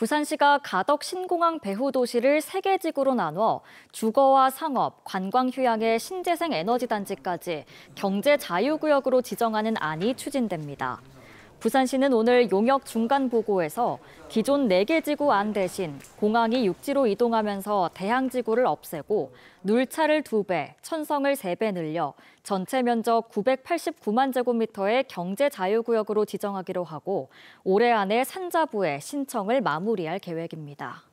부산시가 가덕 신공항 배후 도시를 세 개 지구로 나눠 주거와 상업, 관광 휴양의 신재생 에너지 단지까지 경제 자유 구역으로 지정하는 안이 추진됩니다. 부산시는 오늘 용역 중간 보고에서 기존 4개 지구 안 대신 공항이 육지로 이동하면서 대항 지구를 없애고 눌차를 2배, 천성을 3배 늘려 전체 면적 989만 제곱미터의 경제 자유구역으로 지정하기로 하고 올해 안에 산자부에 신청을 마무리할 계획입니다.